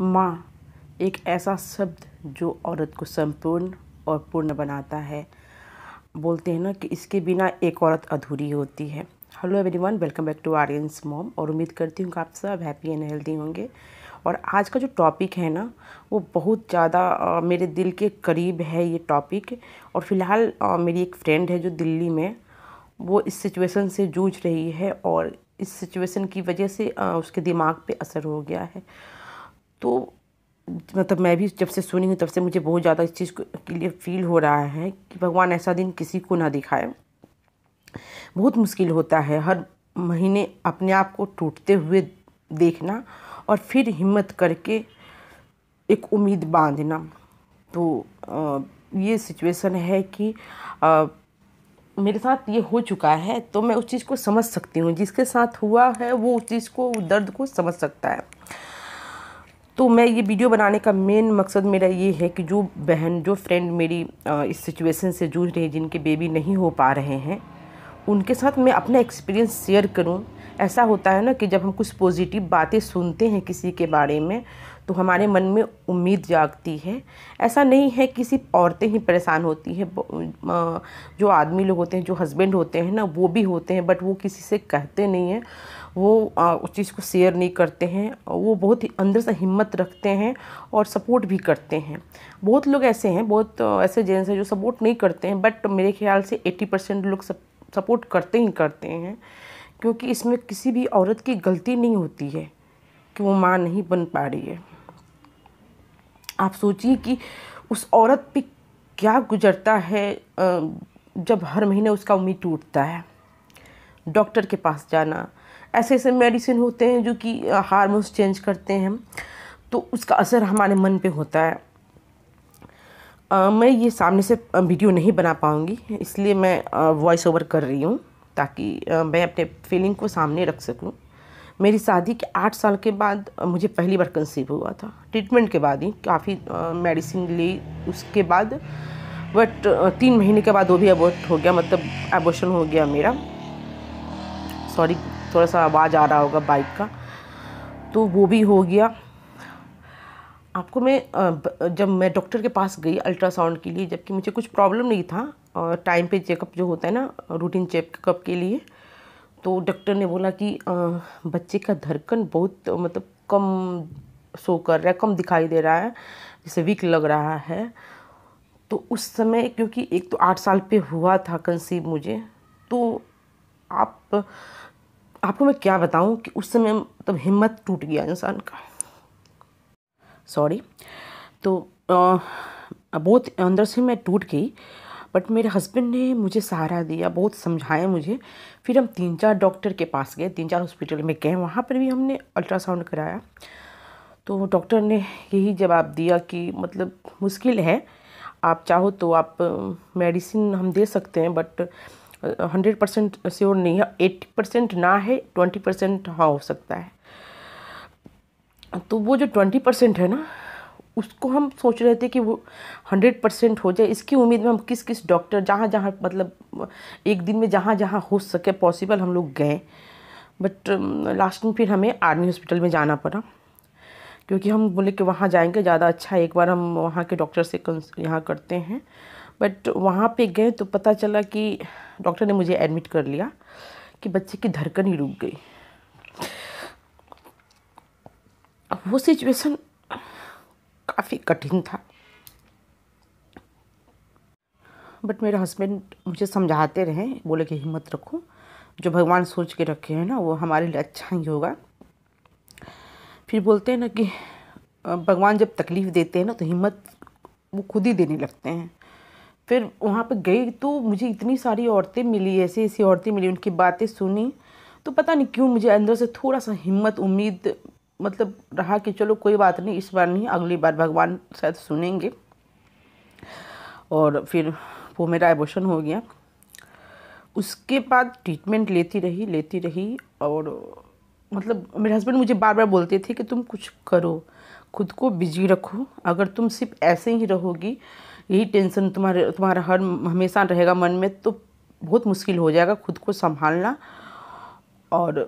माँ एक ऐसा शब्द जो औरत को संपूर्ण और पूर्ण बनाता है बोलते हैं ना कि इसके बिना एक औरत अधूरी होती है hello everyone welcome back to Aryan's mom और उम्मीद करती हूँ कि आप सब हैप्पी एंड हेल्दी होंगे और आज का जो टॉपिक है ना वो बहुत ज़्यादा मेरे दिल के करीब है ये टॉपिक और फ़िलहाल मेरी एक फ्रेंड है जो दिल्ली में वो इस सिचुएशन से जूझ रही है और इस सिचुएशन की वजह से आ, उसके दिमाग पे असर हो गया है तो मतलब मैं भी जब से सुनी हूँ तब से मुझे बहुत ज़्यादा इस चीज़ को के लिए फील हो रहा है कि भगवान ऐसा दिन किसी को ना दिखाए बहुत मुश्किल होता है हर महीने अपने आप को टूटते हुए देखना और फिर हिम्मत करके एक उम्मीद बांधना तो आ, ये सिचुएशन है कि आ, मेरे साथ ये हो चुका है तो मैं उस चीज़ को समझ सकती हूँ जिसके साथ हुआ है वो उस चीज़ को दर्द को समझ सकता है तो मैं ये वीडियो बनाने का मेन मकसद मेरा ये है कि जो बहन जो फ्रेंड मेरी इस सिचुएशन से जूझ रही जिनके बेबी नहीं हो पा रहे हैं उनके साथ मैं अपना एक्सपीरियंस शेयर करूं ऐसा होता है ना कि जब हम कुछ पॉजिटिव बातें सुनते हैं किसी के बारे में तो हमारे मन में उम्मीद जागती है ऐसा नहीं है कि सिर्फ औरतें ही परेशान होती हैं जो आदमी लोग होते हैं जो हस्बैंड होते हैं ना वो भी होते हैं बट वो किसी से कहते नहीं हैं वो उस चीज़ को शेयर नहीं करते हैं वो बहुत ही अंदर से हिम्मत रखते हैं और सपोर्ट भी करते हैं बहुत लोग ऐसे हैं बहुत ऐसे जेंट्स हैं जो सपोर्ट नहीं करते हैं बट मेरे ख्याल से एट्टी परसेंट लोग सपोर्ट करते ही करते हैं क्योंकि इसमें किसी भी औरत की गलती नहीं होती है कि वो माँ नहीं बन पा रही है आप सोचिए कि उस औरत पे क्या गुजरता है जब हर महीने उसका उम्मीद टूटता है डॉक्टर के पास जाना ऐसे ऐसे मेडिसिन होते हैं जो कि हारमोन्स चेंज करते हैं तो उसका असर हमारे मन पे होता है आ, मैं ये सामने से वीडियो नहीं बना पाऊँगी इसलिए मैं वॉइस ओवर कर रही हूँ ताकि मैं अपने फीलिंग को सामने रख सकूँ मेरी शादी के आठ साल के बाद मुझे पहली बार कंसीव हुआ था ट्रीटमेंट के बाद ही काफ़ी मेडिसिन ली उसके बाद बट तीन महीने के बाद वो भी अबोट हो गया मतलब एबोशन हो गया मेरा सॉरी थोड़ा सा आवाज़ आ रहा होगा बाइक का तो वो भी हो गया आपको मैं जब मैं डॉक्टर के पास गई अल्ट्रासाउंड के लिए जबकि मुझे कुछ प्रॉब्लम नहीं था टाइम पे चेकअप जो होता है ना रूटीन चेकअप के लिए तो डॉक्टर ने बोला कि बच्चे का धड़कन बहुत मतलब कम शो कर रहा है कम दिखाई दे रहा है जैसे वीक लग रहा है तो उस समय क्योंकि एक तो आठ साल पे हुआ था कंसीव मुझे तो आप आपको मैं क्या बताऊं कि उस समय मतलब हिम्मत टूट गया इंसान का सॉरी तो आ, बहुत अंदर से मैं टूट गई बट मेरे हस्बैंड ने मुझे सहारा दिया बहुत समझाया मुझे फिर हम तीन चार डॉक्टर के पास गए तीन चार हॉस्पिटल में गए वहाँ पर भी हमने अल्ट्रासाउंड कराया तो डॉक्टर ने यही जवाब दिया कि मतलब मुश्किल है आप चाहो तो आप मेडिसिन हम दे सकते हैं बट हंड्रेड परसेंट श्योर नहीं है एट्टी परसेंट ना है ट्वेंटी परसेंट हाँ हो सकता है तो वो जो ट्वेंटी परसेंट है ना उसको हम सोच रहे थे कि वो हंड्रेड परसेंट हो जाए इसकी उम्मीद में हम किस किस डॉक्टर जहाँ जहाँ मतलब एक दिन में जहाँ जहाँ हो सके पॉसिबल हम लोग गए बट लास्ट में फिर हमें आर्मी हॉस्पिटल में जाना पड़ा क्योंकि हम बोले कि वहाँ जाएंगे ज़्यादा अच्छा एक बार हम वहाँ के डॉक्टर से यहाँ करते हैं बट वहाँ पे गए तो पता चला कि डॉक्टर ने मुझे एडमिट कर लिया कि बच्चे की धड़कन ही रुक गई वो सिचुएशन काफ़ी कठिन था बट मेरे हस्बैंड मुझे समझाते रहे बोले कि हिम्मत रखो जो भगवान सोच के रखे हैं ना वो हमारे लिए अच्छा ही होगा फिर बोलते हैं ना कि भगवान जब तकलीफ़ देते हैं ना तो हिम्मत वो खुद ही देने लगते हैं फिर वहाँ पर गई तो मुझे इतनी सारी औरतें मिली ऐसी ऐसी औरतें मिली उनकी बातें सुनी तो पता नहीं क्यों मुझे अंदर से थोड़ा सा हिम्मत उम्मीद मतलब रहा कि चलो कोई बात नहीं इस बार नहीं अगली बार भगवान शायद सुनेंगे और फिर वो मेरा एबोशन हो गया उसके बाद ट्रीटमेंट लेती रही लेती रही और मतलब मेरे हस्बैंड मुझे बार बार बोलते थे कि तुम कुछ करो खुद को बिजी रखो अगर तुम सिर्फ ऐसे ही रहोगी यही टेंशन तुम्हारे तुम्हारा हर हमेशा रहेगा मन में तो बहुत मुश्किल हो जाएगा खुद को संभालना और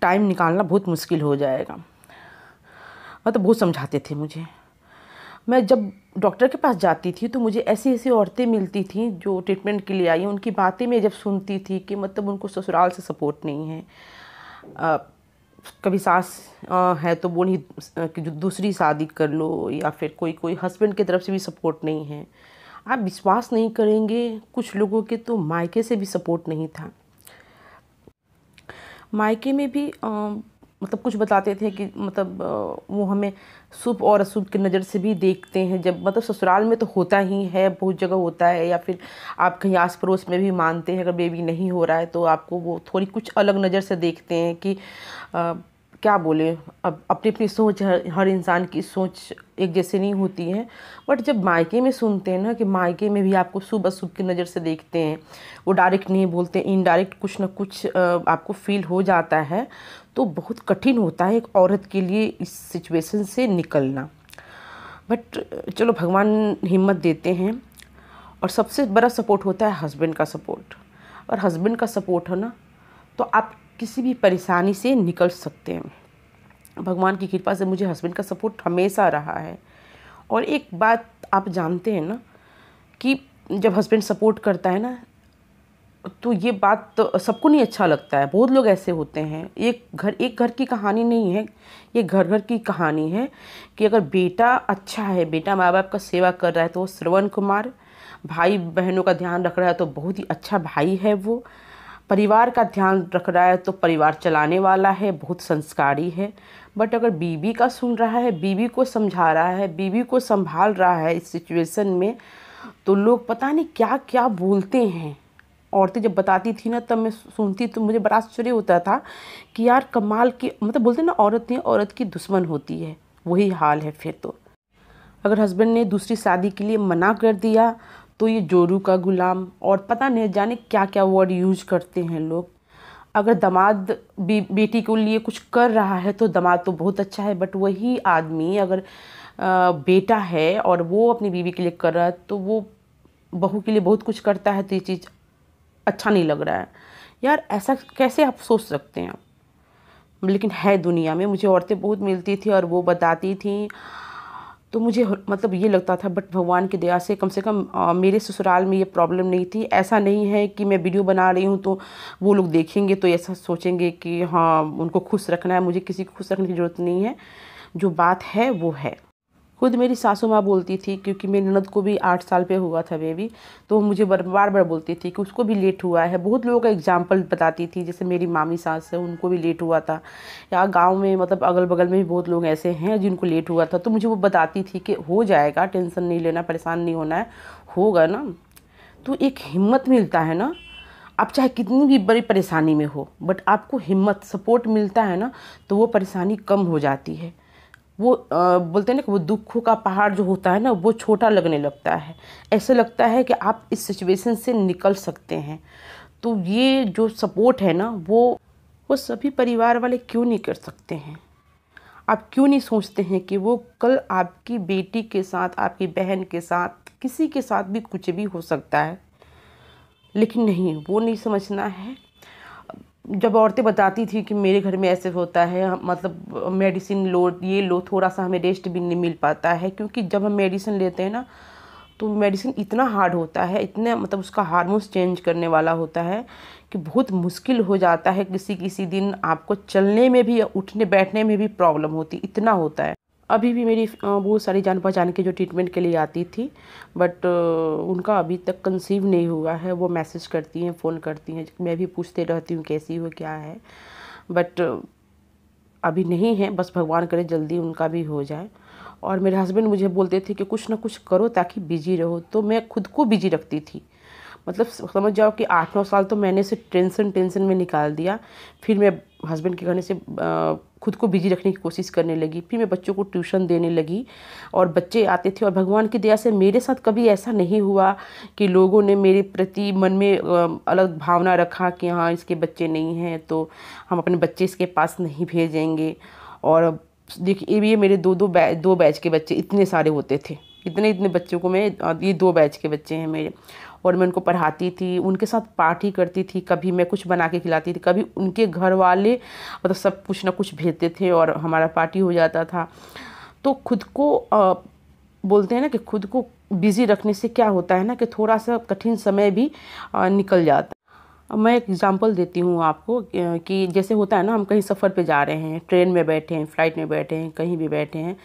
टाइम निकालना बहुत मुश्किल हो जाएगा मतलब तो बहुत समझाते थे मुझे मैं जब डॉक्टर के पास जाती थी तो मुझे ऐसी ऐसी औरतें मिलती थी जो ट्रीटमेंट के लिए आई उनकी बातें मैं जब सुनती थी कि मतलब उनको ससुराल से सपोर्ट नहीं है आ, कभी सास आ, है तो वो नहीं कि दूसरी शादी कर लो या फिर कोई कोई हस्बैंड की तरफ से भी सपोर्ट नहीं है आप विश्वास नहीं करेंगे कुछ लोगों के तो मायके से भी सपोर्ट नहीं था मायके में भी मतलब कुछ बताते थे कि मतलब वो हमें शुभ और अशुभ की नज़र से भी देखते हैं जब मतलब ससुराल में तो होता ही है बहुत जगह होता है या फिर आप कहीं आस पड़ोस में भी मानते हैं अगर बेबी नहीं हो रहा है तो आपको वो थोड़ी कुछ अलग नज़र से देखते हैं कि क्या बोले अब अपनी अपनी सोच हर, हर इंसान की सोच एक जैसे नहीं होती है बट जब मायके में सुनते हैं ना कि मायके में भी आपको सुबह सुबह की नज़र से देखते हैं वो डायरेक्ट नहीं बोलते इनडायरेक्ट कुछ ना कुछ आपको फील हो जाता है तो बहुत कठिन होता है एक औरत के लिए इस सिचुएशन से निकलना बट चलो भगवान हिम्मत देते हैं और सबसे बड़ा सपोर्ट होता है हस्बैंड का सपोर्ट और हस्बैंड का सपोर्ट हो ना तो आप किसी भी परेशानी से निकल सकते हैं भगवान की कृपा से मुझे हस्बैंड का सपोर्ट हमेशा रहा है और एक बात आप जानते हैं ना कि जब हस्बैंड सपोर्ट करता है ना तो ये बात तो सबको नहीं अच्छा लगता है बहुत लोग ऐसे होते हैं एक घर एक घर की कहानी नहीं है ये घर घर की कहानी है कि अगर बेटा अच्छा है बेटा माँ बाप का सेवा कर रहा है तो वो श्रवण कुमार भाई बहनों का ध्यान रख रहा है तो बहुत ही अच्छा भाई है वो परिवार का ध्यान रख रहा है तो परिवार चलाने वाला है बहुत संस्कारी है बट अगर बीवी का सुन रहा है बीवी को समझा रहा है बीवी को संभाल रहा है इस सिचुएशन में तो लोग पता नहीं क्या क्या बोलते हैं औरतें जब बताती थी ना तब मैं सुनती तो मुझे बड़ा आश्चर्य होता था कि यार कमाल की मतलब बोलते ना औरतें औरत की दुश्मन होती है वही हाल है फिर तो अगर हस्बैंड ने दूसरी शादी के लिए मना कर दिया तो ये जोरू का गुलाम और पता नहीं जाने क्या क्या वर्ड यूज करते हैं लोग अगर दामाद बे, बेटी के लिए कुछ कर रहा है तो दामाद तो बहुत अच्छा है बट वही आदमी अगर आ, बेटा है और वो अपनी बीवी के लिए कर रहा है तो वो बहू के लिए बहुत कुछ करता है तो ये चीज़ अच्छा नहीं लग रहा है यार ऐसा कैसे आप सोच सकते हैं लेकिन है दुनिया में मुझे औरतें बहुत मिलती थी और वो बताती थी तो मुझे मतलब ये लगता था बट भगवान की दया से कम से कम आ, मेरे ससुराल में ये प्रॉब्लम नहीं थी ऐसा नहीं है कि मैं वीडियो बना रही हूँ तो वो लोग देखेंगे तो ऐसा सोचेंगे कि हाँ उनको खुश रखना है मुझे किसी को खुश रखने की ज़रूरत नहीं है जो बात है वो है खुद मेरी सासू माँ बोलती थी क्योंकि मेरी ननद को भी आठ साल पे हुआ था बेबी तो मुझे बार बार बोलती थी कि उसको भी लेट हुआ है बहुत लोगों का एग्जाम्पल बताती थी जैसे मेरी मामी सास है उनको भी लेट हुआ था या गाँव में मतलब अगल बगल में भी बहुत लोग ऐसे हैं जिनको लेट हुआ था तो मुझे वो बताती थी कि हो जाएगा टेंशन नहीं लेना परेशान नहीं होना है होगा ना तो एक हिम्मत मिलता है ना आप चाहे कितनी भी बड़ी परेशानी में हो बट आपको हिम्मत सपोर्ट मिलता है ना तो वो परेशानी कम हो जाती है वो आ, बोलते हैं ना कि वो दुखों का पहाड़ जो होता है ना वो छोटा लगने लगता है ऐसा लगता है कि आप इस सिचुएशन से निकल सकते हैं तो ये जो सपोर्ट है ना वो वो सभी परिवार वाले क्यों नहीं कर सकते हैं आप क्यों नहीं सोचते हैं कि वो कल आपकी बेटी के साथ आपकी बहन के साथ किसी के साथ भी कुछ भी हो सकता है लेकिन नहीं वो नहीं समझना है जब औरतें बताती थी कि मेरे घर में ऐसे होता है मतलब मेडिसिन लो ये लो थोड़ा सा हमें रेस्ट भी नहीं मिल पाता है क्योंकि जब हम मेडिसिन लेते हैं ना तो मेडिसिन इतना हार्ड होता है इतने मतलब उसका हारमोन्स चेंज करने वाला होता है कि बहुत मुश्किल हो जाता है किसी किसी दिन आपको चलने में भी या उठने बैठने में भी प्रॉब्लम होती इतना होता है अभी भी मेरी बहुत सारी जान पहचान के जो ट्रीटमेंट के लिए आती थी बट उनका अभी तक कंसीव नहीं हुआ है वो मैसेज करती हैं फ़ोन करती हैं मैं भी पूछते रहती हूँ कैसी हो क्या है बट अभी नहीं है बस भगवान करे जल्दी उनका भी हो जाए और मेरे हस्बैंड मुझे बोलते थे कि कुछ ना कुछ करो ताकि बिजी रहो तो मैं खुद को बिजी रखती थी मतलब समझ जाओ कि आठ नौ साल तो मैंने इसे टेंशन टेंशन में निकाल दिया फिर मैं हस्बैंड के कहने से खुद को बिजी रखने की कोशिश करने लगी फिर मैं बच्चों को ट्यूशन देने लगी और बच्चे आते थे और भगवान की दया से मेरे साथ कभी ऐसा नहीं हुआ कि लोगों ने मेरे प्रति मन में अलग भावना रखा कि हाँ इसके बच्चे नहीं हैं तो हम अपने बच्चे इसके पास नहीं भेजेंगे और देखिए ये मेरे दो दो बैच दो बैच के बच्चे इतने सारे होते थे इतने इतने बच्चों को मैं ये दो बैच के बच्चे हैं मेरे और मैं उनको पढ़ाती थी उनके साथ पार्टी करती थी कभी मैं कुछ बना के खिलाती थी कभी उनके घर वाले मतलब सब कुछ ना कुछ भेजते थे और हमारा पार्टी हो जाता था तो खुद को आ, बोलते हैं ना कि खुद को बिज़ी रखने से क्या होता है ना कि थोड़ा सा कठिन समय भी आ, निकल जाता अब मैं एक एग्ज़ाम्पल देती हूँ आपको कि जैसे होता है ना हम कहीं सफ़र पे जा रहे हैं ट्रेन में बैठे हैं फ्लाइट में बैठे हैं कहीं भी बैठे हैं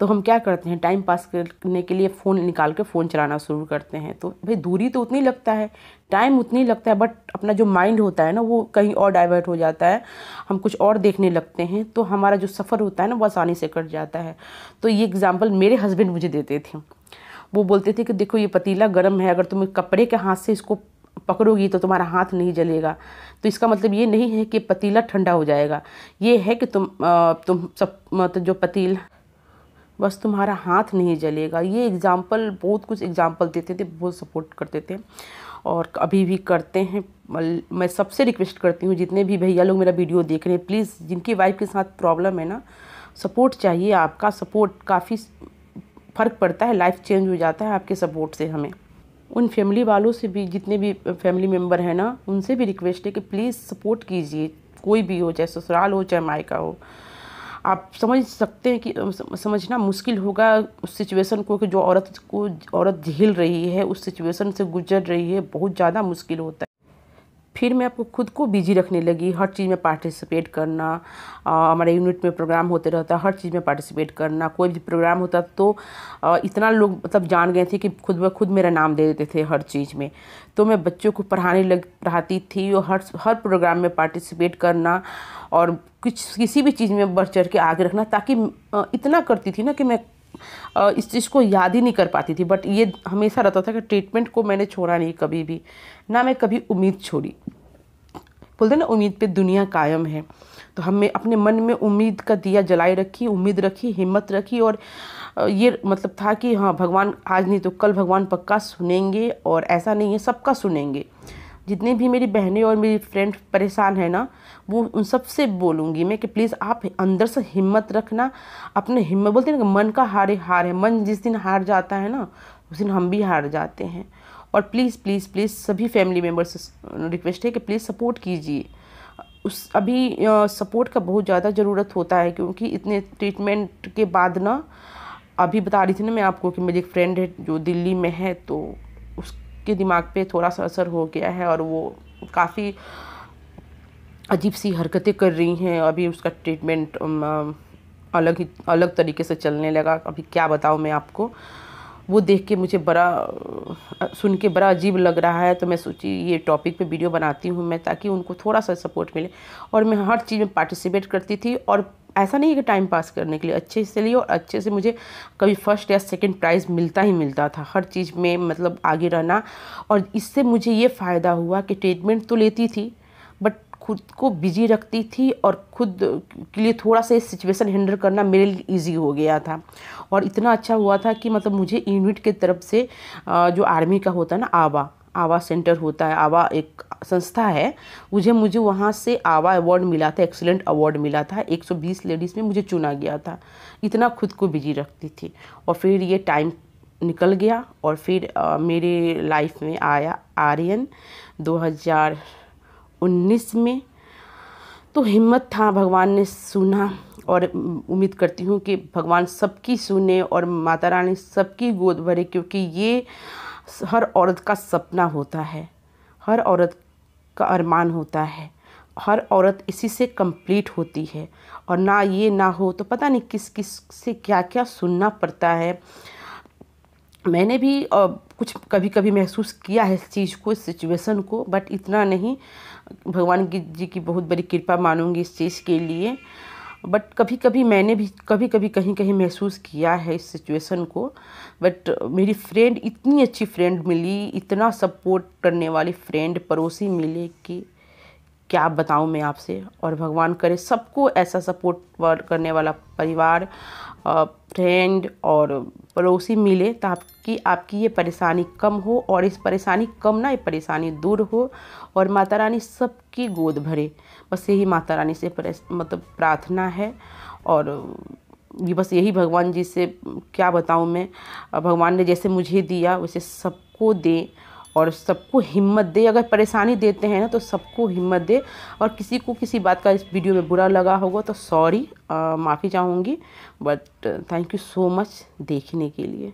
तो हम क्या करते हैं टाइम पास करने के लिए फ़ोन निकाल के फ़ोन चलाना शुरू करते हैं तो भाई दूरी तो उतनी लगता है टाइम उतनी लगता है बट अपना जो माइंड होता है ना वो कहीं और डाइवर्ट हो जाता है हम कुछ और देखने लगते हैं तो हमारा जो सफ़र होता है ना वो आसानी से कट जाता है तो ये एग्ज़ाम्पल मेरे हस्बैंड मुझे देते थे वो बोलते थे कि देखो ये पतीला गर्म है अगर तुम कपड़े के हाथ से इसको पकड़ोगी तो तुम्हारा हाथ नहीं जलेगा तो इसका मतलब ये नहीं है कि पतीला ठंडा हो जाएगा ये है कि तुम आ, तुम सब मतलब जो पतीला बस तुम्हारा हाथ नहीं जलेगा ये एग्ज़ाम्पल बहुत कुछ एग्ज़ाम्पल देते थे बहुत सपोर्ट करते थे और अभी भी करते हैं मैं सबसे रिक्वेस्ट करती हूँ जितने भी भैया लोग मेरा वीडियो देख रहे हैं प्लीज़ जिनकी वाइफ के साथ प्रॉब्लम है ना सपोर्ट चाहिए आपका सपोर्ट काफ़ी फ़र्क पड़ता है लाइफ चेंज हो जाता है आपके सपोर्ट से हमें उन फैमिली वालों से भी जितने भी फैमिली मेम्बर हैं ना उनसे भी रिक्वेस्ट है कि प्लीज़ सपोर्ट कीजिए कोई भी हो चाहे ससुराल हो चाहे मायका हो आप समझ सकते हैं कि समझना मुश्किल होगा उस सिचुएशन को कि जो औरत को औरत झेल रही है उस सिचुएशन से गुजर रही है बहुत ज़्यादा मुश्किल होता है फिर मैं आपको खुद को बिजी रखने लगी हर चीज़ में पार्टिसिपेट करना हमारे यूनिट में प्रोग्राम होते रहता हर चीज़ में पार्टिसिपेट करना कोई भी प्रोग्राम होता तो आ, इतना लोग मतलब जान गए थे कि खुद ब खुद मेरा नाम दे देते थे हर चीज़ में तो मैं बच्चों को पढ़ाने लग पढ़ाती थी और हर हर प्रोग्राम में पार्टिसिपेट करना और कुछ किसी भी चीज़ में बढ़ चढ़ के आगे रखना ताकि इतना करती थी ना कि मैं इस चीज़ को याद ही नहीं कर पाती थी बट ये हमेशा रहता था कि ट्रीटमेंट को मैंने छोड़ा नहीं कभी भी ना मैं कभी उम्मीद छोड़ी बोलते हैं ना उम्मीद पे दुनिया कायम है तो हमें अपने मन में उम्मीद का दिया जलाए रखी उम्मीद रखी हिम्मत रखी और ये मतलब था कि हाँ भगवान आज नहीं तो कल भगवान पक्का सुनेंगे और ऐसा नहीं है सबका सुनेंगे जितने भी मेरी बहनें और मेरी फ्रेंड परेशान है ना वो उन सब से बोलूँगी मैं कि प्लीज़ आप अंदर से हिम्मत रखना अपने हिम्मत बोलते हैं ना मन का हारे हार है मन जिस दिन हार जाता है ना उस दिन हम भी हार जाते हैं और प्लीज़ प्लीज़ प्लीज़ सभी फैमिली मेम्बर्स से रिक्वेस्ट uh, है कि प्लीज़ सपोर्ट कीजिए उस अभी सपोर्ट uh, का बहुत ज़्यादा ज़रूरत होता है क्योंकि इतने ट्रीटमेंट के बाद ना अभी बता रही थी ना मैं आपको कि मेरी एक फ्रेंड है जो दिल्ली में है तो उसके दिमाग पे थोड़ा सा असर हो गया है और वो काफ़ी अजीब सी हरकतें कर रही हैं अभी उसका ट्रीटमेंट um, uh, अलग ही अलग तरीके से चलने लगा अभी क्या बताऊँ मैं आपको वो देख के मुझे बड़ा सुन के बड़ा अजीब लग रहा है तो मैं सोची ये टॉपिक पे वीडियो बनाती हूँ मैं ताकि उनको थोड़ा सा सपोर्ट मिले और मैं हर चीज़ में पार्टिसिपेट करती थी और ऐसा नहीं है कि टाइम पास करने के लिए अच्छे से लिए और अच्छे से मुझे कभी फर्स्ट या सेकंड प्राइज़ मिलता ही मिलता था हर चीज़ में मतलब आगे रहना और इससे मुझे ये फ़ायदा हुआ कि ट्रीटमेंट तो लेती थी खुद को बिजी रखती थी और खुद के लिए थोड़ा सा सिचुएशन हैंडल करना मेरे लिए ईजी हो गया था और इतना अच्छा हुआ था कि मतलब मुझे यूनिट के तरफ से जो आर्मी का होता है ना आवा आवा सेंटर होता है आवा एक संस्था है मुझे मुझे वहाँ से आवा अवार्ड मिला था एक्सीलेंट अवार्ड मिला था 120 लेडीज़ में मुझे चुना गया था इतना खुद को बिजी रखती थी और फिर ये टाइम निकल गया और फिर आ, मेरे लाइफ में आया आर्यन 2000 उन्नीस में तो हिम्मत था भगवान ने सुना और उम्मीद करती हूँ कि भगवान सबकी सुने और माता रानी सबकी गोद भरे क्योंकि ये हर औरत का सपना होता है हर औरत का अरमान होता है हर औरत इसी से कंप्लीट होती है और ना ये ना हो तो पता नहीं किस किस से क्या क्या सुनना पड़ता है मैंने भी कुछ कभी कभी महसूस किया है इस चीज़ को इस सिचुएशन को बट इतना नहीं भगवान की जी की बहुत बड़ी कृपा मानूंगी इस चीज़ के लिए बट कभी कभी मैंने भी कभी कभी कहीं कहीं महसूस किया है इस सिचुएशन को बट मेरी फ्रेंड इतनी अच्छी फ्रेंड मिली इतना सपोर्ट करने वाली फ्रेंड पड़ोसी मिले कि क्या बताऊं मैं आपसे और भगवान करे सबको ऐसा सपोर्ट करने वाला परिवार फ्रेंड और पड़ोसी मिले ताकि तो आपकी ये परेशानी कम हो और इस परेशानी कम ना ये परेशानी दूर हो और माता रानी सबकी गोद भरे बस यही माता रानी से मतलब प्रार्थना है और ये बस यही भगवान जी से क्या बताऊँ मैं भगवान ने जैसे मुझे दिया वैसे सबको दे और सबको हिम्मत दे अगर परेशानी देते हैं ना तो सबको हिम्मत दे और किसी को किसी बात का इस वीडियो में बुरा लगा होगा तो सॉरी माफ़ी चाहूँगी but thank you so much देखने के लिए